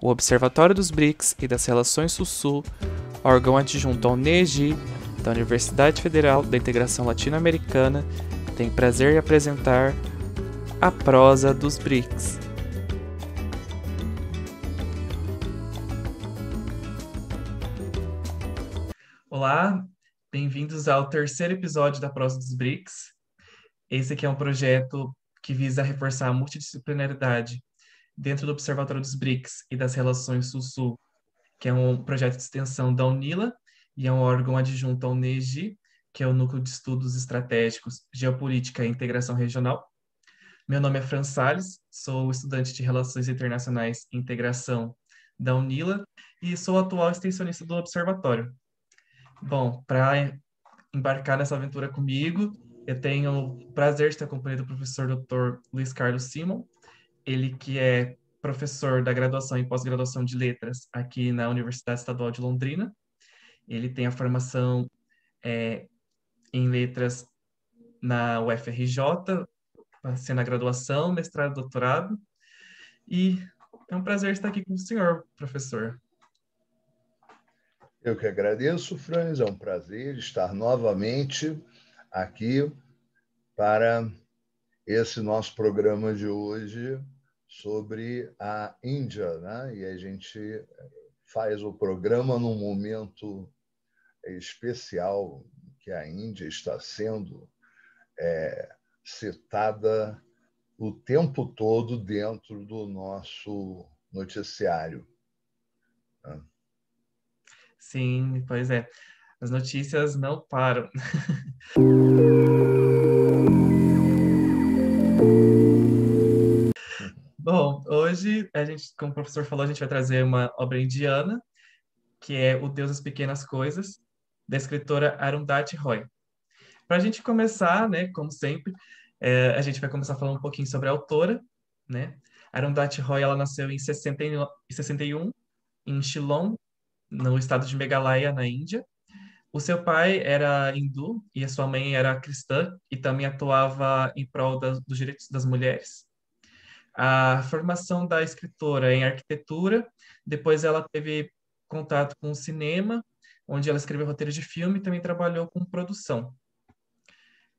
o Observatório dos BRICS e das Relações Sul-Sul, órgão adjunto ao NEGI da Universidade Federal da Integração Latino-Americana, tem prazer em apresentar a prosa dos BRICS. Olá, bem-vindos ao terceiro episódio da prosa dos BRICS. Esse aqui é um projeto que visa reforçar a multidisciplinaridade dentro do Observatório dos BRICS e das Relações Sul-Sul, que é um projeto de extensão da UNILA e é um órgão adjunto ao NEGI, que é o Núcleo de Estudos Estratégicos, Geopolítica e Integração Regional. Meu nome é Fran Salles, sou estudante de Relações Internacionais e Integração da UNILA e sou atual extensionista do Observatório. Bom, para embarcar nessa aventura comigo, eu tenho o prazer de estar acompanhado o professor Dr. Luiz Carlos Simon, ele que é professor da graduação e pós-graduação de letras aqui na Universidade Estadual de Londrina. Ele tem a formação é, em letras na UFRJ, sendo a graduação, mestrado, doutorado. E é um prazer estar aqui com o senhor, professor. Eu que agradeço, Franz. É um prazer estar novamente aqui para esse nosso programa de hoje, sobre a Índia, né? E a gente eh, faz o programa num momento especial que a Índia está sendo é, citada o tempo todo dentro do nosso noticiário. Né? Sim, pois é. As notícias não param. Bom, hoje a gente, como o professor falou, a gente vai trazer uma obra indiana, que é O Deus das Pequenas Coisas, da escritora Arundhati Roy. Para a gente começar, né, como sempre, é, a gente vai começar falando um pouquinho sobre a autora, né? Arundhati Roy, ela nasceu em 61 em Shillong, no estado de Meghalaya, na Índia. O seu pai era hindu e a sua mãe era cristã e também atuava em prol dos direitos das mulheres a formação da escritora em arquitetura, depois ela teve contato com o cinema, onde ela escreveu roteiros de filme e também trabalhou com produção.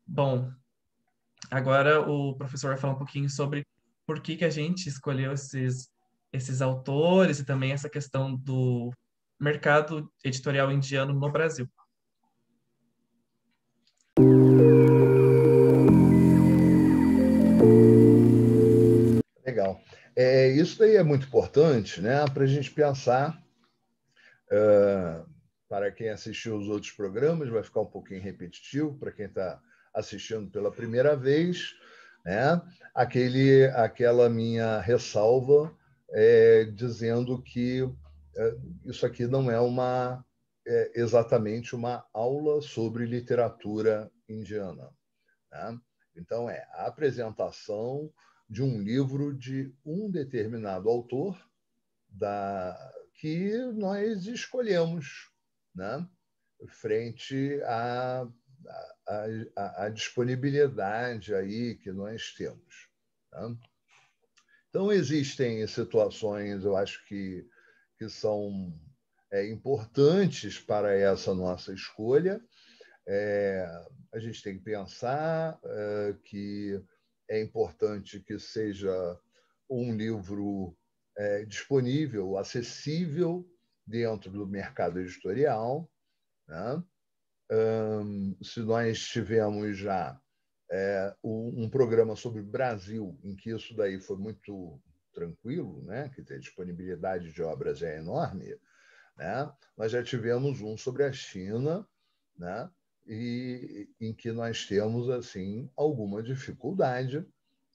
Bom, agora o professor vai falar um pouquinho sobre por que, que a gente escolheu esses, esses autores e também essa questão do mercado editorial indiano no Brasil. É, isso daí é muito importante né, para a gente pensar. Uh, para quem assistiu os outros programas, vai ficar um pouquinho repetitivo, para quem está assistindo pela primeira vez, né? Aquele, aquela minha ressalva é, dizendo que é, isso aqui não é uma é, exatamente uma aula sobre literatura indiana. Né? Então, é a apresentação de um livro de um determinado autor da, que nós escolhemos, né? frente à, disponibilidade aí que nós temos. Né? Então, existem situações, eu acho que, que são é, importantes para essa nossa escolha. É, a gente tem que pensar é, que é importante que seja um livro é, disponível, acessível dentro do mercado editorial. Né? Um, se nós tivemos já é, um, programa sobre o Brasil, em que isso daí foi muito tranquilo, né? que a disponibilidade de obras é enorme, né? nós já tivemos um sobre a China, né? e em que nós temos assim alguma dificuldade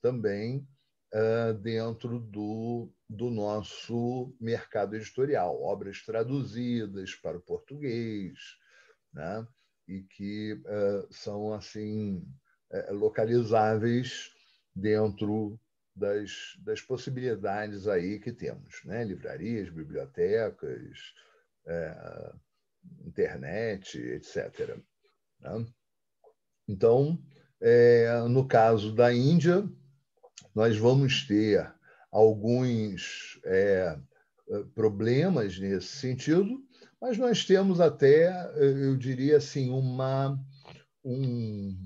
também uh, dentro do, do nosso mercado editorial, obras traduzidas para o português, né? e que uh, são assim eh, localizáveis dentro das, das possibilidades aí que temos, né? livrarias, bibliotecas, é, internet, etc. Né? Então, é, no caso da Índia, nós vamos ter alguns é, problemas nesse sentido, mas nós temos até, eu diria assim, uma, um,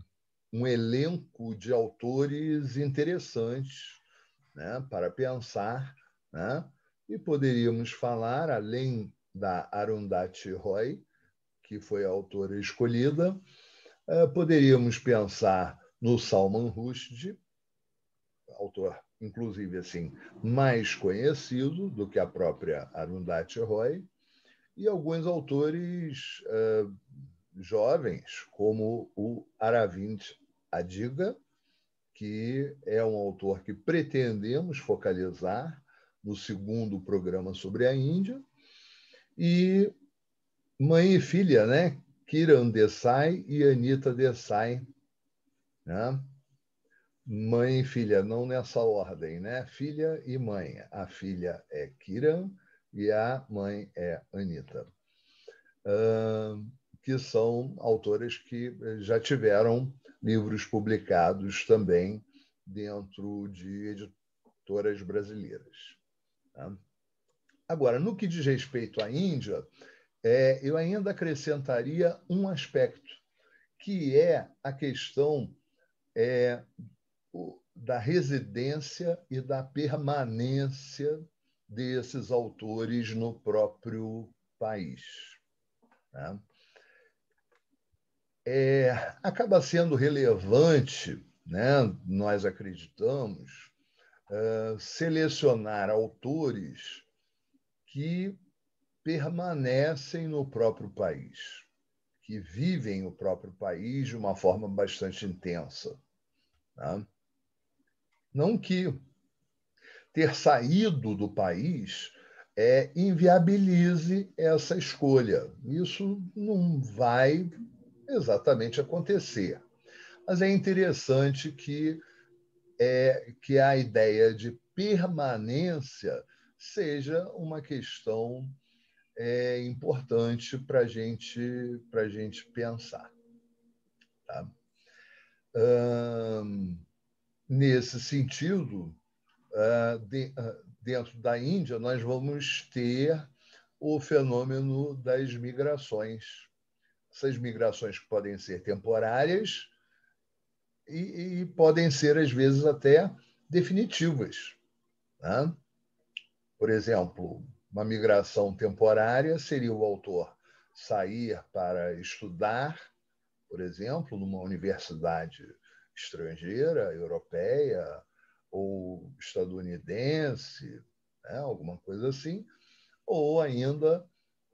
um elenco de autores interessantes né, para pensar, né? e poderíamos falar, além da Arundhati Roy, que foi a autora escolhida. Eh, poderíamos pensar no Salman Rushdie, autor, inclusive, assim, mais conhecido do que a própria Arundhati Roy, e alguns autores eh, jovens, como o Aravind Adiga, que é um autor que pretendemos focalizar no segundo programa sobre a Índia, e mãe e filha, né? Kiran Desai e Anita Desai. Né? Mãe e filha, não nessa ordem, né? Filha e mãe. A filha é Kiran e a mãe é Anita. Uh, que são autores que eh, já tiveram livros publicados também dentro de editoras brasileiras. Né? Agora, no que diz respeito à Índia, é, eu ainda acrescentaria um aspecto, que é a questão é, o, da residência e da permanência desses autores no próprio país. Né? É, acaba sendo relevante, né? nós acreditamos, uh, selecionar autores que permanecem no próprio país, que vivem o próprio país de uma forma bastante intensa. Tá? Não que ter saído do país é, inviabilize essa escolha. Isso não vai exatamente acontecer. Mas é interessante que, é, que a ideia de permanência seja uma questão é importante para gente, a gente pensar. Tá? Hum, nesse sentido, ah, ah, dentro da Índia, nós vamos ter o fenômeno das migrações. Essas migrações podem ser temporárias e, e podem ser, às vezes, até definitivas. Né? Por exemplo, uma migração temporária seria o autor sair para estudar, por exemplo, numa universidade estrangeira, europeia ou estadunidense, né? alguma coisa assim, ou ainda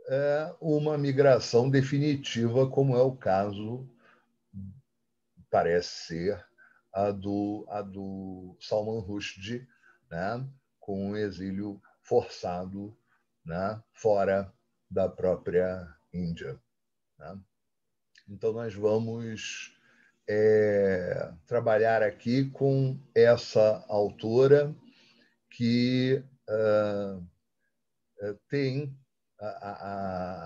é, uma migração definitiva, como é o caso, parece ser, a do, a do Salman Rushdie, né? com um exílio forçado né, fora da própria Índia. Né? Então, nós vamos é, trabalhar aqui com essa autora que uh, tem a,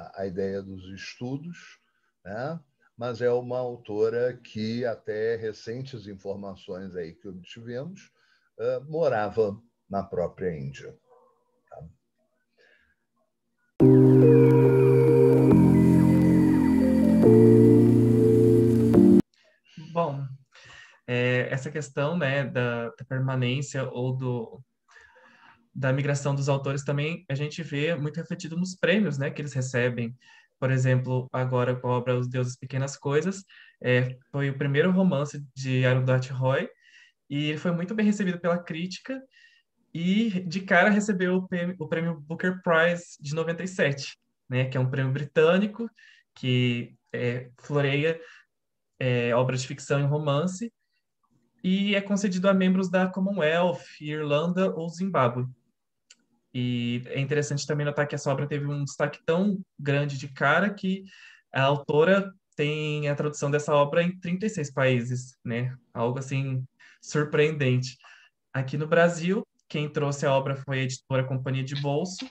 a, a, ideia dos estudos, né? mas é uma autora que, até recentes informações aí que obtivemos, uh, morava na própria Índia. é, essa questão né, da, da, permanência ou do, da migração dos autores também a gente vê muito refletido nos prêmios né, que eles recebem. Por exemplo, agora com a obra Os Deuses Pequenas Coisas, é, foi o primeiro romance de Arundhati Roy e ele foi muito bem recebido pela crítica e de cara recebeu o prêmio, o prêmio Booker Prize de 97, né, que é um prêmio britânico que é, floreia é, obras de ficção e romance, e é concedido a membros da Commonwealth, Irlanda ou Zimbábue. E é interessante também notar que essa obra teve um destaque tão grande de cara que a autora tem a tradução dessa obra em 36 países, né? Algo assim surpreendente. Aqui no Brasil, quem trouxe a obra foi a editora Companhia de Bolso,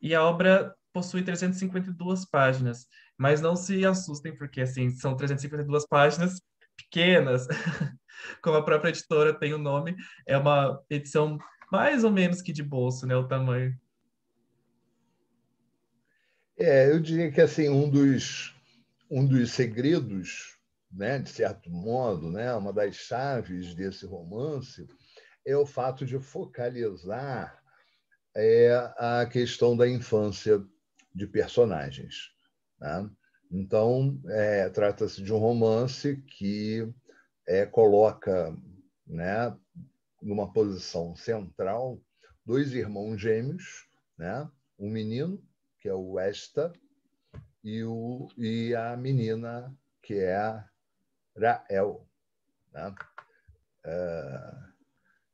e a obra possui 352 páginas, mas não se assustem porque assim, são 352 páginas pequenas. como a própria editora tem o nome, é uma edição mais ou menos que de bolso, né, o tamanho. É, eu diria que assim um dos um dos segredos, né, de certo modo, né, uma das chaves desse romance é o fato de focalizar é, a questão da infância de personagens. Né? Então, é, trata-se de um romance que é, coloca né, numa posição central dois irmãos gêmeos, né, um menino, que é o Esta, e, o, e a menina, que é a Rael. Né? É,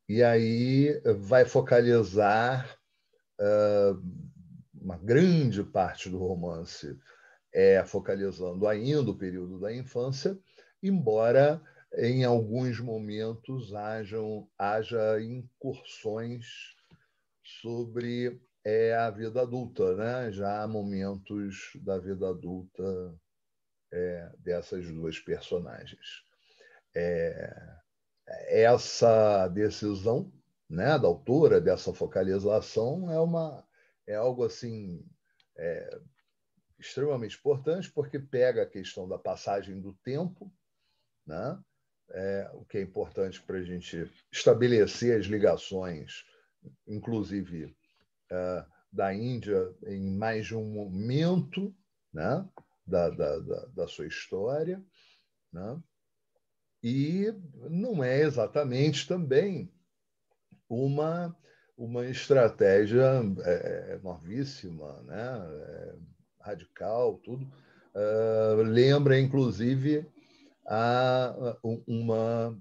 e aí vai focalizar é, uma grande parte do romance é focalizando ainda o período da infância, embora em alguns momentos hajam, haja incursões sobre é, a vida adulta, né? Já há momentos da vida adulta é, dessas duas personagens. É, essa decisão né, da autora dessa focalização é uma é algo assim é, extremamente importante porque pega a questão da passagem do tempo né, é, o que é importante para a gente estabelecer as ligações, inclusive é, da Índia, em mais de um momento né, da, da, da, da sua história. Né? E não é exatamente também uma, uma estratégia é, é, é novíssima, né? É radical, tudo. lembra, inclusive, a uma,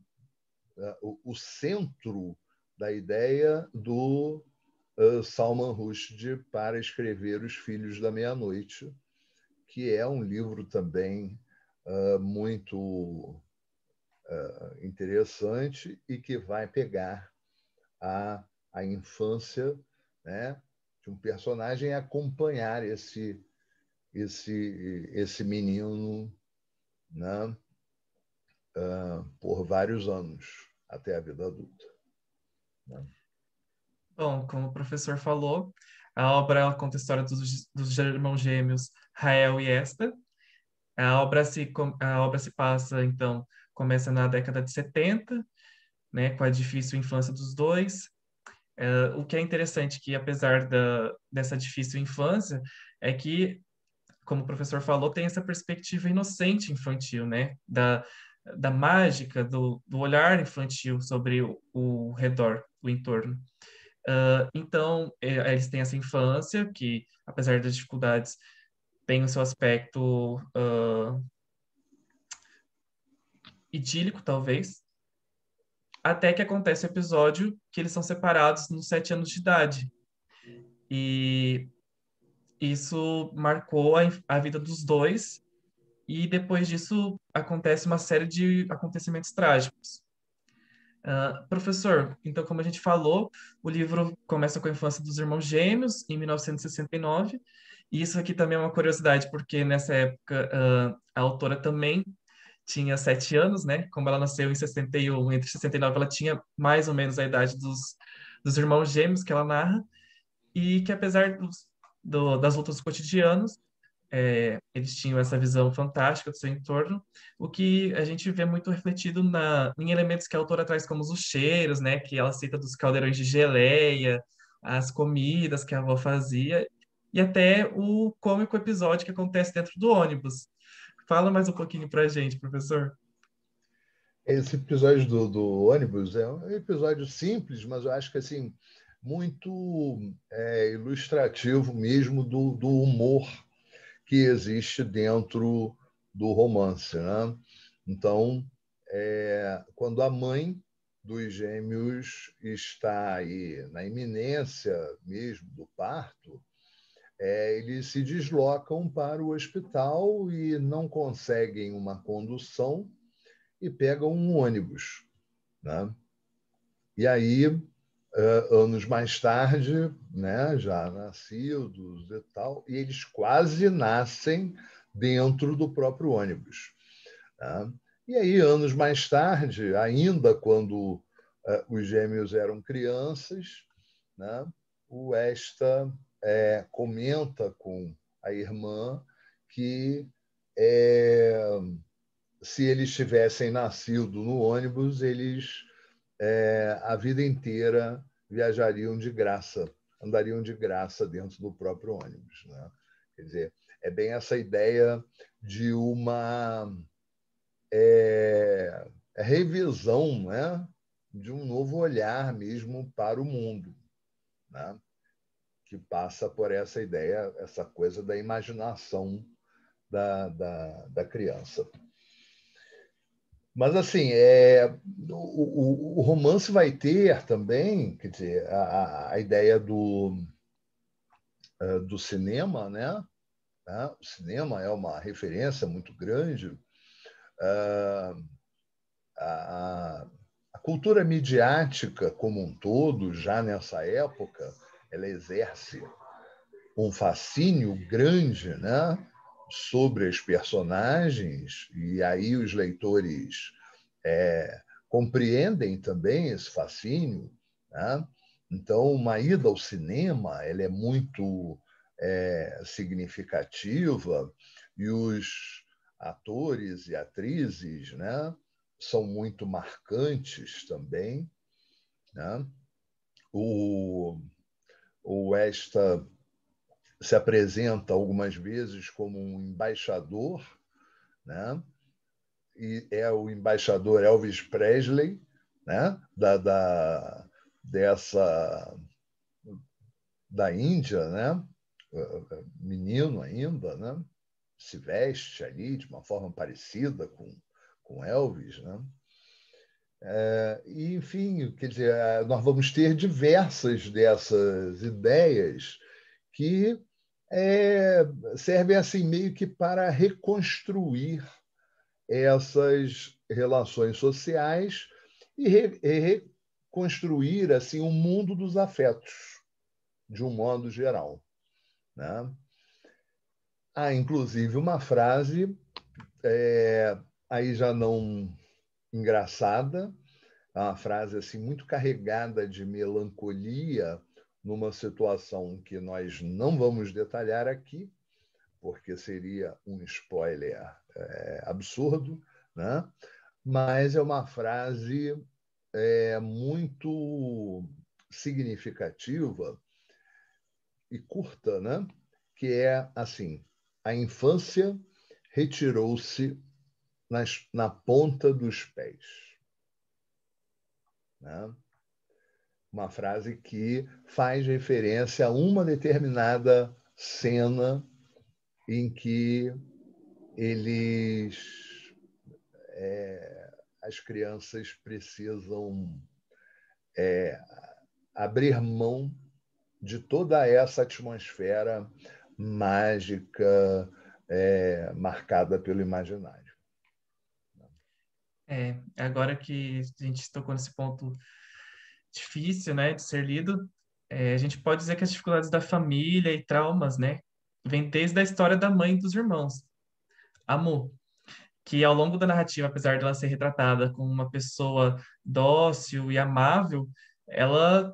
a, o, o centro da ideia do uh, Salman Rushdie para escrever Os Filhos da Meia-Noite, que é um livro também uh, muito uh, interessante e que vai pegar a, a infância né, de um personagem e acompanhar esse, esse, esse menino. Né, uh, por vários anos, até a vida adulta. Né? Bom, como o professor falou, a obra ela conta a história dos, dos irmãos gêmeos Rael e Esther. A obra, se, a obra se passa, então, começa na década de 70, né, com a difícil infância dos dois. É, o que é interessante que, apesar da, dessa difícil infância, é que, como o professor falou, tem essa perspectiva inocente infantil, né, da, da mágica do, do olhar infantil sobre o, o redor, o entorno. Uh, então, é, eles têm essa infância que, apesar das dificuldades, tem o seu aspecto uh, idílico, talvez, até que acontece o episódio que eles são separados nos sete anos de idade. E isso marcou a, a vida dos dois e depois disso acontece uma série de acontecimentos trágicos. Uh, professor, então, como a gente falou, o livro começa com a infância dos irmãos gêmeos, em 1969, e isso aqui também é uma curiosidade, porque nessa época uh, a autora também tinha sete anos, né? Como ela nasceu em 61, entre 69, ela tinha mais ou menos a idade dos, dos irmãos gêmeos que ela narra, e que apesar dos, do, das lutas cotidianas, é, eles tinham essa visão fantástica do seu entorno, o que a gente vê muito refletido na, em elementos que a autora traz como os cheiros, né, que ela cita dos caldeirões de geleia, as comidas que a avó fazia, e até o cômico episódio que acontece dentro do ônibus. Fala mais um pouquinho para a gente, professor. Esse episódio do, do, ônibus é um episódio simples, mas eu acho que assim muito é, ilustrativo mesmo do, do humor que existe dentro do romance. Né? Então, é, quando a mãe dos gêmeos está aí na iminência mesmo do parto, é, eles se deslocam para o hospital e não conseguem uma condução e pegam um ônibus. Né? E aí ah, anos mais tarde, né, já nascidos e tal, e eles quase nascem dentro do próprio ônibus. Né? E aí, anos mais tarde, ainda quando uh, os gêmeos eram crianças, né, o Esta é, comenta com a irmã que é, se eles tivessem nascido no ônibus, eles é, a vida inteira viajariam de graça, andariam de graça dentro do próprio ônibus. Né? Quer dizer, é bem essa ideia de uma é, é, revisão né? de um novo olhar mesmo para o mundo, né? que passa por essa ideia, essa coisa da imaginação da, da, da criança. Mas, assim, é, o, o, o romance vai ter também, quer dizer, a, a ideia do, ah, do cinema, né? Ah, o cinema é uma referência muito grande. Ah, a, cultura midiática como um todo, já nessa época, ela exerce um fascínio grande, né? sobre as personagens, e aí os leitores é, compreendem também esse fascínio. Né? Então, uma ida ao cinema ela é muito é, significativa e os atores e atrizes né, são muito marcantes também. Né? O, o esta se apresenta algumas vezes como um embaixador, né? e é o embaixador Elvis Presley, né? da, da, dessa da Índia, né? É, é, menino ainda, né? se veste ali de uma forma parecida com, com Elvis. Né? É, e, enfim, quer dizer, é, nós vamos ter diversas dessas ideias que é, servem assim meio que para reconstruir essas relações sociais e, re, e reconstruir assim o um mundo dos afetos de um modo geral, né? Há ah, inclusive uma frase é, aí já não engraçada, é uma frase assim muito carregada de melancolia numa situação que nós não vamos detalhar aqui, porque seria um spoiler é, absurdo, né? mas é uma frase é, muito significativa e curta, né? que é assim: a infância retirou-se na ponta dos pés. Né? uma frase que faz referência a uma determinada cena em que eles é, as crianças precisam é, abrir mão de toda essa atmosfera mágica é, marcada pelo imaginário. É, agora que a gente tocou nesse ponto difícil, né, de ser lido, é, a gente pode dizer que as dificuldades da família e traumas, né, vêm desde a história da mãe e dos irmãos. Amu, que ao longo da narrativa, apesar dela ser retratada como uma pessoa dócil e amável, ela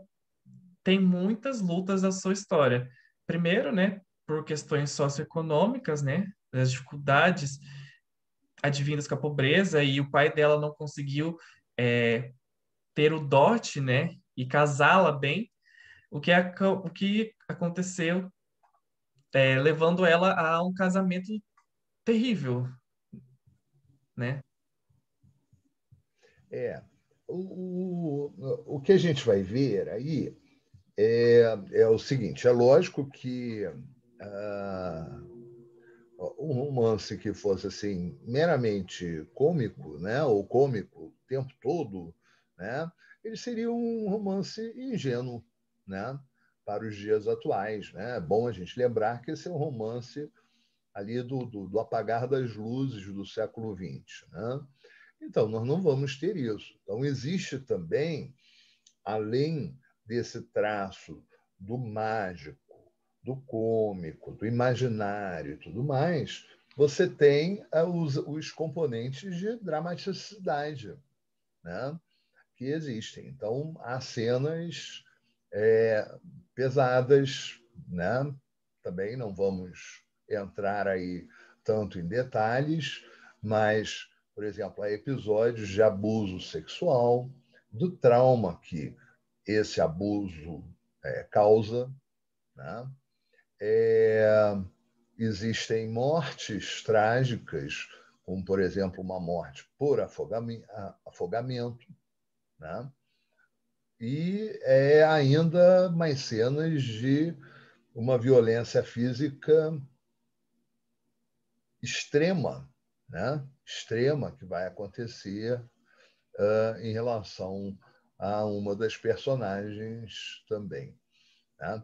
tem muitas lutas na sua história. Primeiro, né, por questões socioeconômicas, né, das dificuldades advindas com a pobreza e o pai dela não conseguiu é, ter o dote, né, e casá-la bem, o que, o que aconteceu é, levando ela a um casamento terrível, né? É, o, o, o que a gente vai ver aí é, é o seguinte, é lógico que uh, um romance que fosse assim meramente cômico, né, ou cômico o tempo todo, né? Ele seria um romance ingênuo, né? Para os dias atuais, né? É bom a gente lembrar que esse é um romance ali do, do, do apagar das luzes do século XX, né? Então, nós não vamos ter isso. Então, existe também, além desse traço do mágico, do cômico, do imaginário e tudo mais, você tem eh, os, os componentes de dramaticidade. Né? que existem. Então, há cenas é, pesadas, né? Também não vamos entrar aí tanto em detalhes, mas, por exemplo, há episódios de abuso sexual, do trauma que esse abuso é, causa. Né? É, existem mortes trágicas, como, por exemplo, uma morte por afogamento, né? E é ainda mais cenas de uma violência física extrema, né? extrema que vai acontecer uh, em relação a uma das personagens também. Né?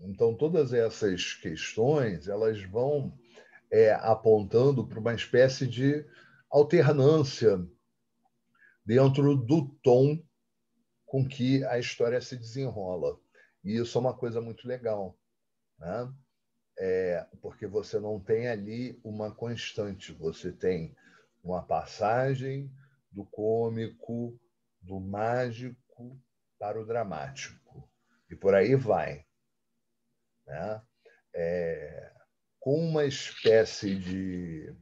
Então todas essas questões elas vão é, apontando para uma espécie de alternância dentro do tom com que a história se desenrola. E isso é uma coisa muito legal, né? É, porque você não tem ali uma constante, você tem uma passagem do cômico, do mágico para o dramático. E por aí vai. Né? É, com uma espécie de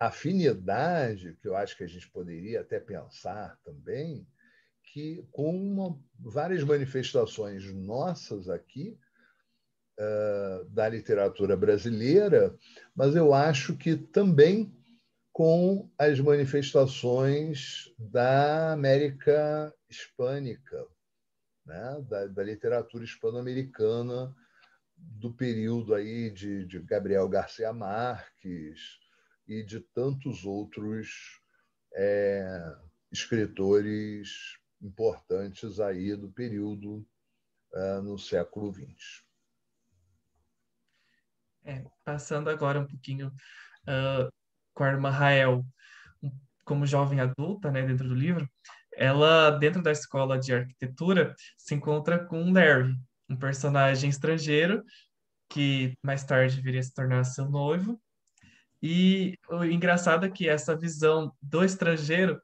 afinidade que eu acho que a gente poderia até pensar também que com uma, várias manifestações nossas aqui uh, da literatura brasileira, mas eu acho que também com as manifestações da América hispânica, né? da, da literatura hispano-americana do período aí de, de Gabriel Garcia Marques, e de tantos outros é, escritores importantes aí do período é, no século XX. É, passando agora um pouquinho uh, com a irmã Rael, como jovem adulta, né, dentro do livro, ela, dentro da escola de arquitetura, se encontra com Larry, um personagem estrangeiro que mais tarde viria a se tornar seu noivo e o engraçado é que essa visão do estrangeiro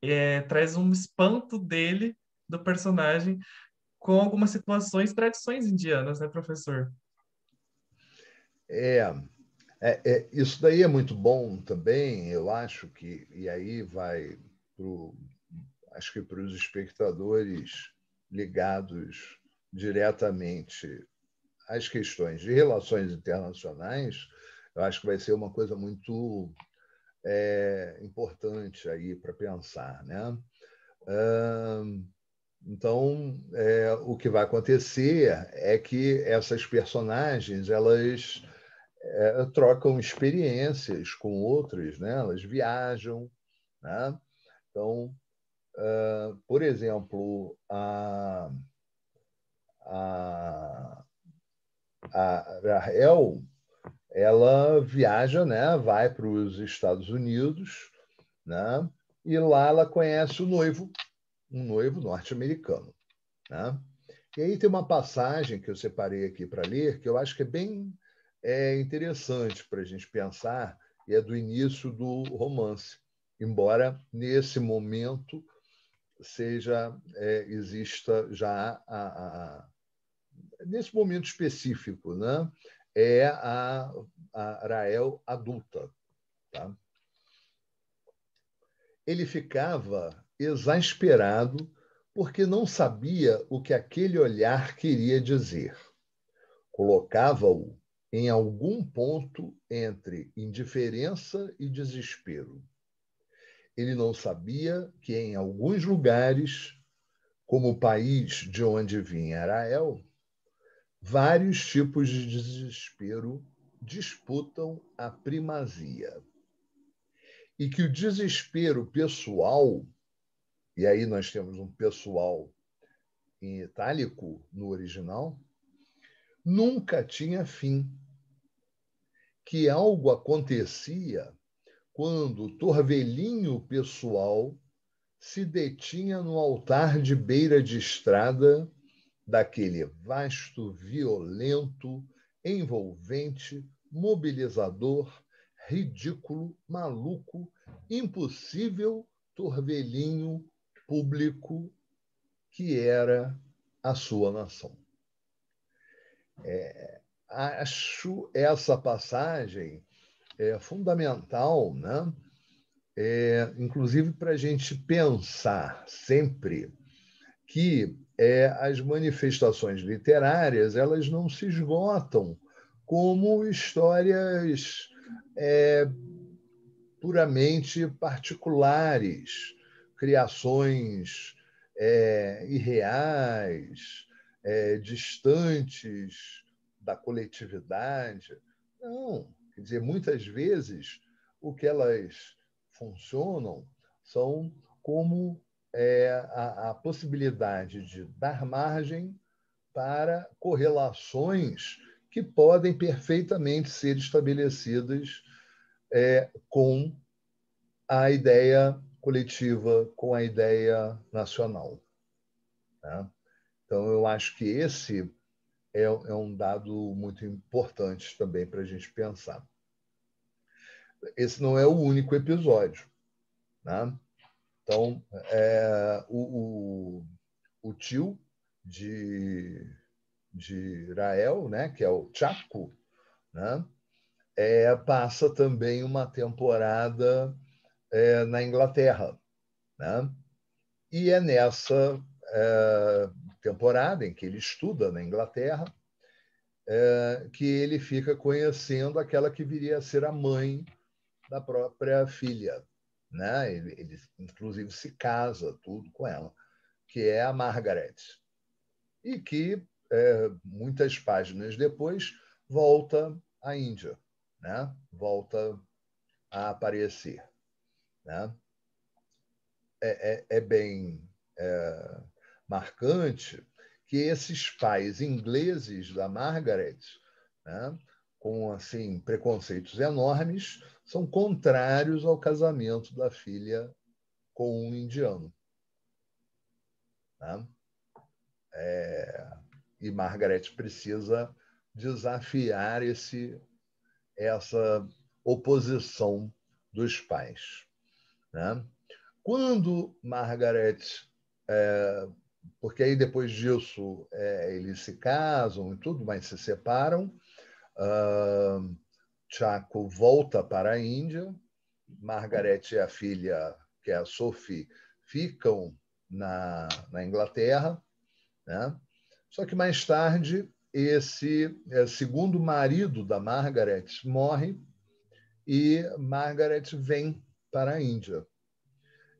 é, traz um espanto dele, do personagem, com algumas situações, tradições indianas, né, professor? É, é, é isso daí é muito bom também, eu acho que, e aí vai para, acho que para os espectadores ligados diretamente às questões de relações internacionais, eu acho que vai ser uma coisa muito é, importante aí para pensar, né? Então, é, o que vai acontecer é que essas personagens elas é, trocam experiências com outras, né? Elas viajam, né? Então, Uh, por exemplo, a, a, a Rahel ela viaja, né, vai para os Estados Unidos, né, e lá ela conhece o noivo, um noivo norte-americano. Né? E aí tem uma passagem que eu separei aqui para ler, que eu acho que é bem é, interessante para a gente pensar, e é do início do romance, embora nesse momento seja é, exista já a, a, a, nesse momento específico, né? é a, a Rael adulta. Tá? Ele ficava exasperado porque não sabia o que aquele olhar queria dizer. Colocava-o em algum ponto entre indiferença e desespero. Ele não sabia que em alguns lugares, como o país de onde vinha Arael, Vários tipos de desespero disputam a primazia. E que o desespero pessoal, e aí nós temos um pessoal em itálico no original, nunca tinha fim. Que algo acontecia quando o torvelinho pessoal se detinha no altar de beira de estrada daquele vasto, violento, envolvente, mobilizador, ridículo, maluco, impossível torvelinho público que era a sua nação. É, acho essa passagem é, fundamental, né? É, inclusive para a gente pensar sempre que é, as manifestações literárias elas não se esgotam como histórias é, puramente particulares, criações é, irreais, é, distantes da coletividade. Não, quer dizer, muitas vezes o que elas funcionam são como é, a, a possibilidade de dar margem para correlações que podem perfeitamente ser estabelecidas é, com a ideia coletiva, com a ideia nacional. Né? Então, eu acho que esse é, é um dado muito importante também para a gente pensar. Esse não é o único episódio. Né? Então, é, o, o, o, tio de, de Rael, né, que é o Chaco, né, é, passa também uma temporada é, na Inglaterra. Né? E é nessa é, temporada em que ele estuda na Inglaterra é, que ele fica conhecendo aquela que viria a ser a mãe da própria filha né? Ele, ele, inclusive se casa tudo com ela, que é a Margaret, e que é, muitas páginas depois volta à Índia, né? Volta a aparecer, né? É, é, é bem é, marcante que esses pais ingleses da Margaret, né, com assim preconceitos enormes, são contrários ao casamento da filha com um indiano. Né? É, e Margaret precisa desafiar esse, essa oposição dos pais. Né? Quando Margaret, é, porque aí depois disso é, eles se casam e tudo, mas se separam, uh, Chaco volta para a Índia, Margaret e a filha, que é a Sophie, ficam na, na Inglaterra. Né? Só que mais tarde, esse é, segundo marido da Margaret morre e Margaret vem para a Índia.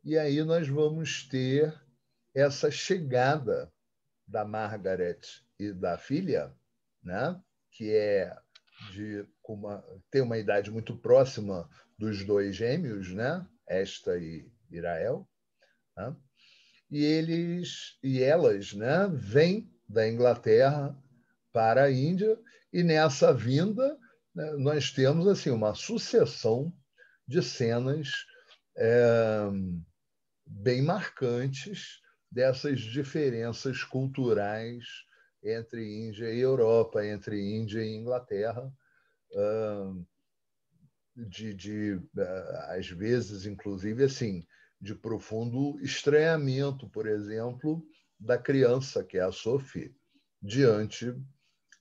E aí nós vamos ter essa chegada da Margaret e da filha, né? que é de uma, tem uma idade muito próxima dos dois gêmeos, né? Esta e Irael. Né? E eles e elas, né, vêm da Inglaterra para a Índia e nessa vinda né, nós temos assim uma sucessão de cenas é, bem marcantes dessas diferenças culturais entre Índia e Europa, entre Índia e Inglaterra, de, de, eh, às vezes, inclusive, assim, de profundo estranhamento, por exemplo, da criança, que é a Sophie, diante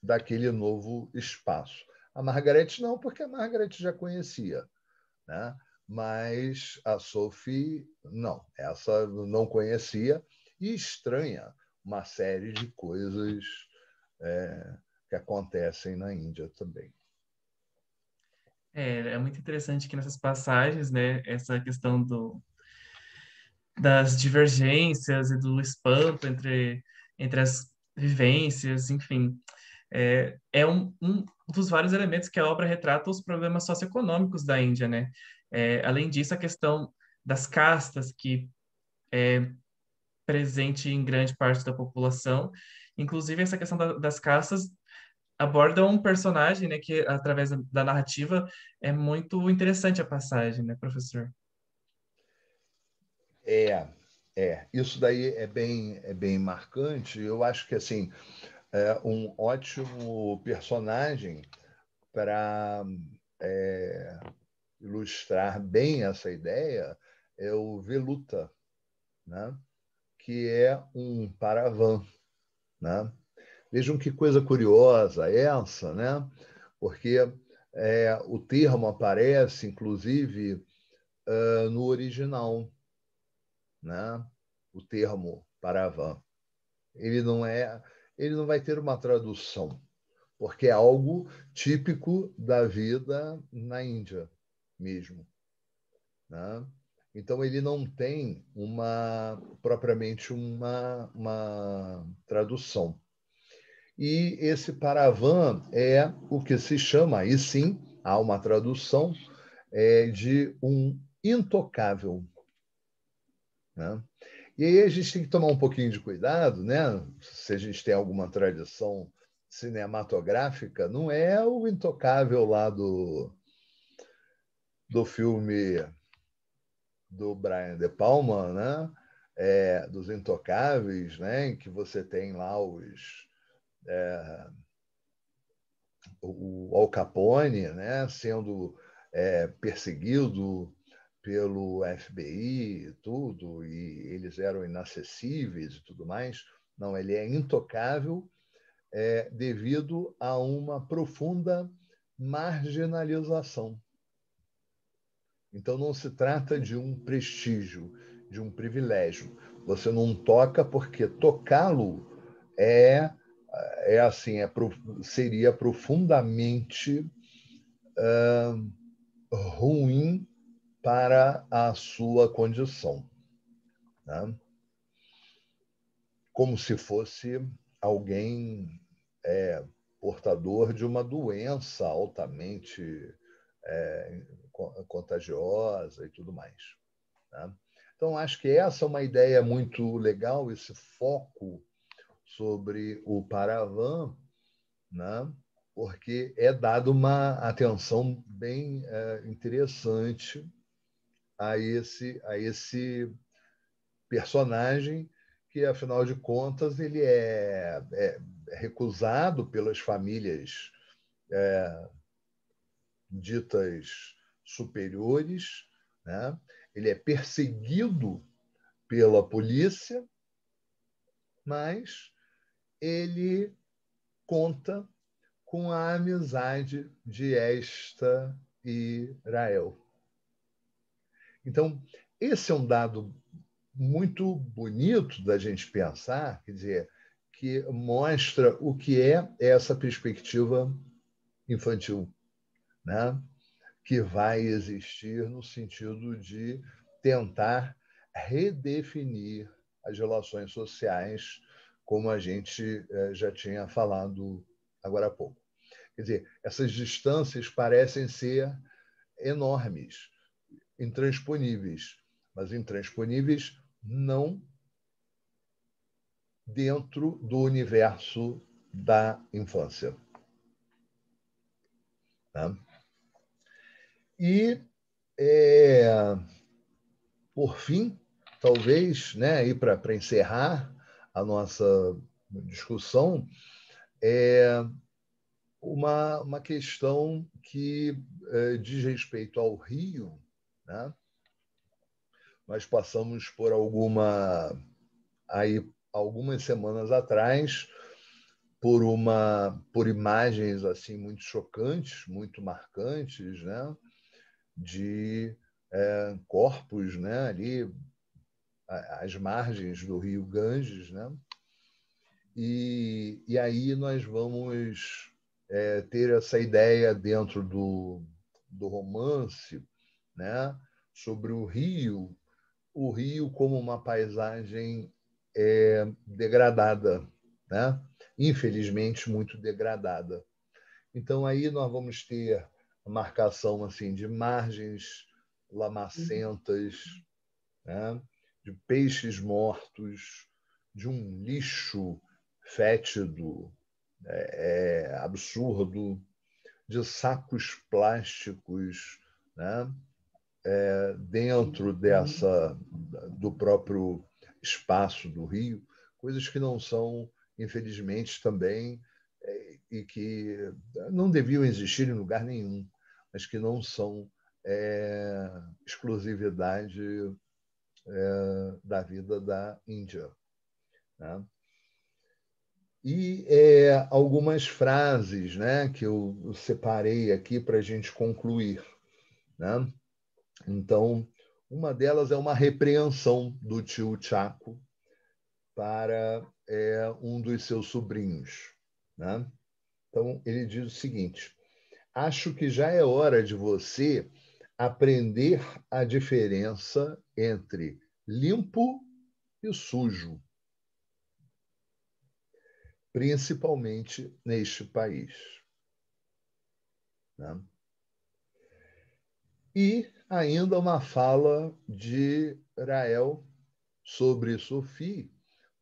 daquele novo espaço. A Margaret não, porque a Margaret já conhecia, né? mas a Sophie não, essa não conhecia e estranha uma série de coisas é, que acontecem na Índia também. É, é muito interessante que nessas passagens, né, essa questão do, das divergências e do espanto entre, entre as vivências, enfim. É, é um, um, dos vários elementos que a obra retrata os problemas socioeconômicos da Índia, né? É, além disso, a questão das castas que é presente em grande parte da população, inclusive essa questão da, das castas aborda um personagem, né, que através da narrativa é muito interessante a passagem, né, professor? É, é. Isso daí é bem, é bem marcante. Eu acho que assim é um ótimo personagem para é, ilustrar bem essa ideia é o Veluta, né? que é um paravan, né? Vejam que coisa curiosa essa, né? Porque é, o termo aparece, inclusive, uh, no original, né? O termo paravan. Ele não é, ele não vai ter uma tradução, porque é algo típico da vida na Índia mesmo, né? Então ele não tem uma propriamente uma, uma tradução. E esse paravan é o que se chama, aí sim, há uma tradução, é, de um intocável. Né? E aí a gente tem que tomar um pouquinho de cuidado, né? Se a gente tem alguma tradição cinematográfica, não é o intocável lá do, do filme do Brian De Palma, né? É, dos Intocáveis, né? Em que você tem lá os é, o Al Capone né, sendo é, perseguido pelo FBI e tudo, e eles eram inacessíveis e tudo mais. Não, ele é intocável é, devido a uma profunda marginalização. Então não se trata de um prestígio, de um privilégio. Você não toca porque tocá-lo é é assim, é seria profundamente uh, ruim para a sua condição. Né? Como se fosse alguém é, portador de uma doença altamente é, contagiosa e tudo mais. Né? Então, acho que essa é uma ideia muito legal, esse foco sobre o Paravan, né? porque é dada uma atenção bem é, interessante a esse, a esse personagem que, afinal de contas, ele é, é recusado pelas famílias é, ditas superiores, né? ele é perseguido pela polícia, mas ele conta com a amizade de esta e Israel. Então, esse é um dado muito bonito da gente pensar, quer dizer, que mostra o que é essa perspectiva infantil, né? que vai existir no sentido de tentar redefinir as relações sociais como a gente eh, já tinha falado agora há pouco. Quer dizer, essas distâncias parecem ser enormes, intransponíveis, mas intransponíveis não dentro do universo da infância. Tá? E, é, por fim, talvez, né, para encerrar, a nossa discussão é uma, uma questão que é, diz respeito ao Rio. Né? Nós passamos por alguma. Aí, algumas semanas atrás, por uma por imagens assim muito chocantes, muito marcantes, né, de é, corpos, né, ali as margens do rio Ganges, né? E, e aí nós vamos é, ter essa ideia dentro do, do romance, né? Sobre o rio, o rio como uma paisagem é, degradada, né? Infelizmente muito degradada. Então aí nós vamos ter a marcação assim de margens uhum. lamacentas, né? de peixes mortos, de um lixo fétido, né, é, absurdo, de sacos plásticos né? é, dentro dessa do próprio espaço do rio, coisas que não são, infelizmente, também é, e que não deviam existir em lugar nenhum, mas que não são é, exclusividade é, da vida da Índia. Né? E é, algumas frases né, que eu separei aqui para a gente concluir. Né? Então, uma delas é uma repreensão do tio Chaco para é, um dos seus sobrinhos. Né? Então, ele diz o seguinte: Acho que já é hora de você aprender a diferença entre limpo e sujo, principalmente neste país. Né? E ainda uma fala de Rael sobre Sophie,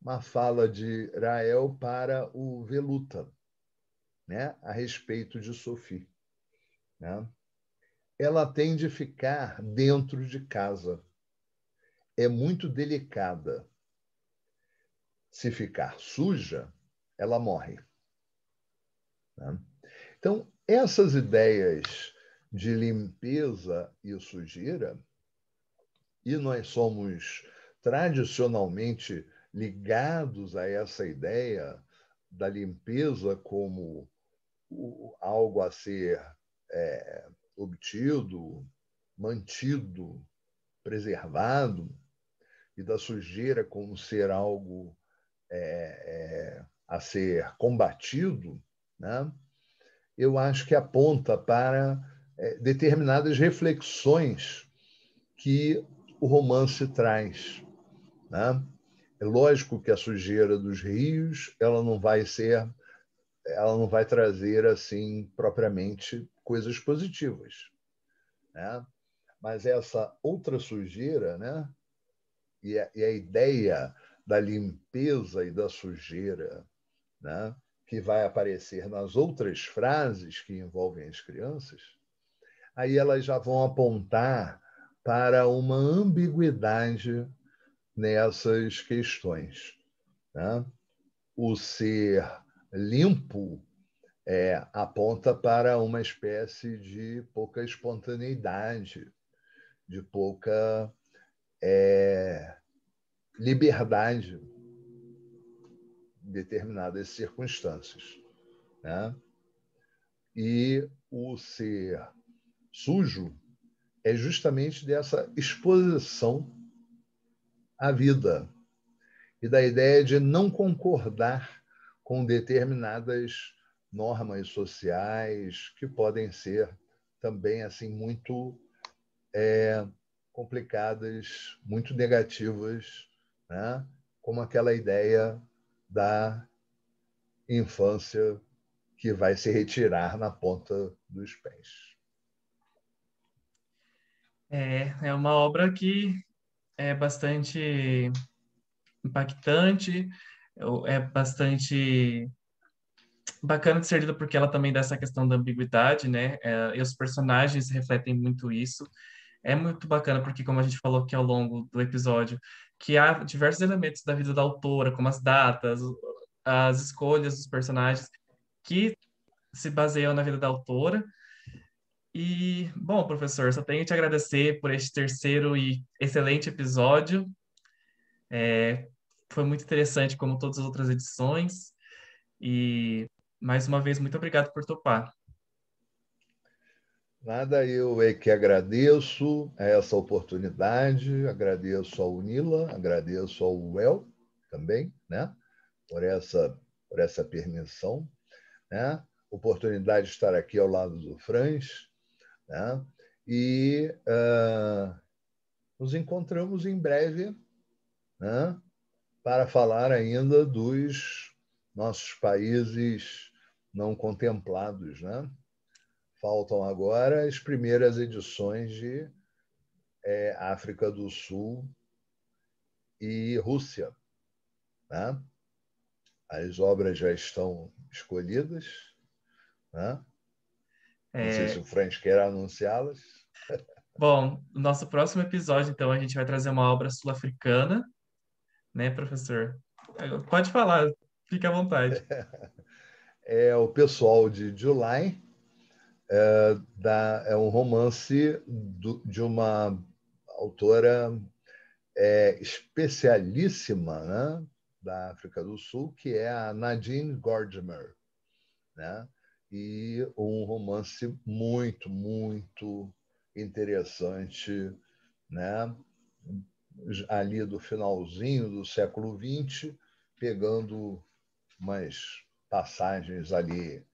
uma fala de Rael para o Veluta, né, a respeito de Sophie. Né? ela tende a ficar dentro de casa. É muito delicada. Se ficar suja, ela morre. Né? Então, essas ideias de limpeza e sujeira, e nós somos tradicionalmente ligados a essa ideia da limpeza como algo a ser é, obtido, mantido, preservado, e da sujeira como ser algo é, é, a ser combatido, né? eu acho que aponta para é, determinadas reflexões que o romance traz. Né? É lógico que a sujeira dos rios ela não vai ser, ela não vai trazer assim propriamente coisas positivas. Né? Mas essa outra sujeira, né? e, a, e a ideia da limpeza e da sujeira, né? que vai aparecer nas outras frases que envolvem as crianças, aí elas já vão apontar para uma ambiguidade nessas questões. Né? O ser limpo é, aponta para uma espécie de pouca espontaneidade, de pouca é, liberdade em determinadas circunstâncias. Né? E o ser sujo é justamente dessa exposição à vida e da ideia de não concordar com determinadas normas sociais que podem ser também assim muito é, complicadas, muito negativas, né? como aquela ideia da infância que vai se retirar na ponta dos pés. É, é uma obra que é bastante impactante, é bastante bacana de ser lida porque ela também dá essa questão da ambiguidade, né? É, e os personagens refletem muito isso. É muito bacana porque, como a gente falou aqui ao longo do episódio, que há diversos elementos da vida da autora, como as datas, as escolhas dos personagens, que se baseiam na vida da autora. E, bom, professor, só tenho te agradecer por este terceiro e excelente episódio. É, foi muito interessante, como todas as outras edições. E mais uma vez, muito obrigado por topar. Nada, eu é que agradeço essa oportunidade, agradeço ao Unila, agradeço ao UEL também, né, por essa, por essa permissão, né, oportunidade de estar aqui ao lado do Franz, né, e uh, nos encontramos em breve né, para falar ainda dos nossos países não contemplados. Né? Faltam agora as primeiras edições de é, África do Sul e Rússia. Né? As obras já estão escolhidas. Né? Não é... sei se o Frank quer anunciá-las. Bom, no nosso próximo episódio, então, a gente vai trazer uma obra sul-africana, né, professor? Pode falar, Fique à vontade. É o pessoal de July. É, da, é um romance do, de uma autora é, especialíssima né, da África do Sul, que é a Nadine Gordimer. Né? E um romance muito, muito interessante, né? ali do finalzinho do século XX, pegando umas passagens ali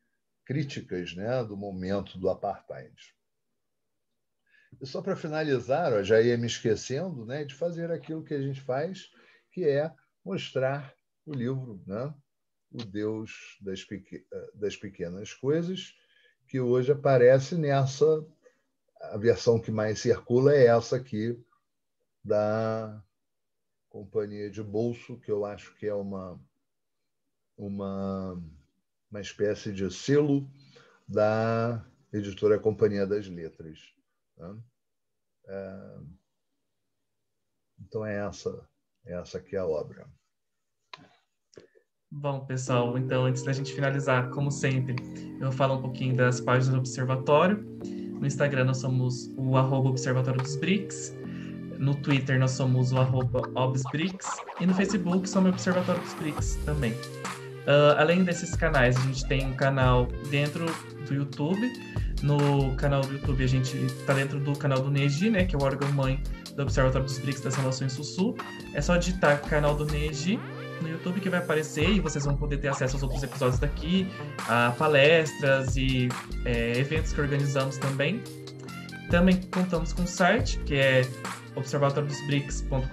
críticas né, do momento do apartheid. E só para finalizar, já ia me esquecendo né, de fazer aquilo que a gente faz, que é mostrar o livro, né, O Deus das, Peque das Pequenas Coisas, que hoje aparece nessa. A versão que mais circula é essa aqui, da Companhia de Bolso, que eu acho que é uma uma, uma espécie de selo da editora Companhia das Letras. Né? É, então é essa, é essa que é a obra. Bom, pessoal, então antes da gente finalizar, como sempre, eu falo um pouquinho das páginas do Observatório. No Instagram nós somos o arroba Observatório dos BRICS. No Twitter nós somos o arroba OBSBRICS. E no Facebook somos o Observatório dos BRICS também. Uh, além desses canais, a gente tem um canal dentro do YouTube. No canal do YouTube, a gente está dentro do canal do NEGI, né, que é o órgão mãe do Observatório dos BRICS das Relações Sul-Sul. É só digitar canal do NEGI no YouTube que vai aparecer e vocês vão poder ter acesso aos outros episódios daqui, a palestras e é, eventos que organizamos também. Também contamos com o site, que é observatoriodosbrics.com.br.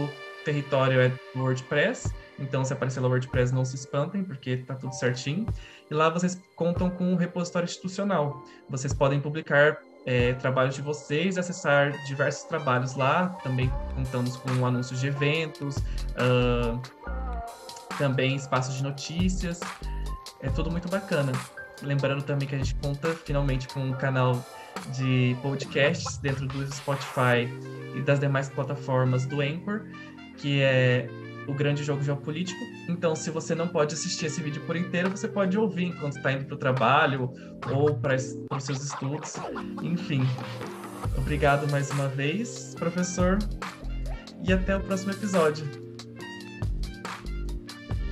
O território é WordPress. Então, se aparecer lá WordPress, não se espantem, porque está tudo certinho. E lá vocês contam com um repositório institucional. Vocês podem publicar é, trabalhos de vocês, acessar diversos trabalhos lá. Também contamos com anúncios de eventos, uh, também espaços de notícias. É tudo muito bacana. Lembrando também que a gente conta finalmente com um canal de podcasts dentro do Spotify e das demais plataformas do Anchor, que é o grande jogo geopolítico. Então, se você não pode assistir esse vídeo por inteiro, você pode ouvir enquanto está indo para o trabalho ou para os seus estudos. Enfim, obrigado mais uma vez, professor, e até o próximo episódio.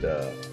Tchau.